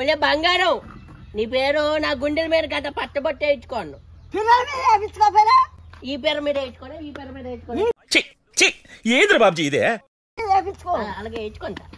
ఒలే బంగారం నీ పేరు నా గుండెల మీద గత పట్టబొట్టు వేయించుకోను ఈ పేరు మీద వేయించుకోండి ఈ పేరు మీద వేయించుకోండి ఏది బాబుజీ ఇదే అలాగే వేయించుకుంటా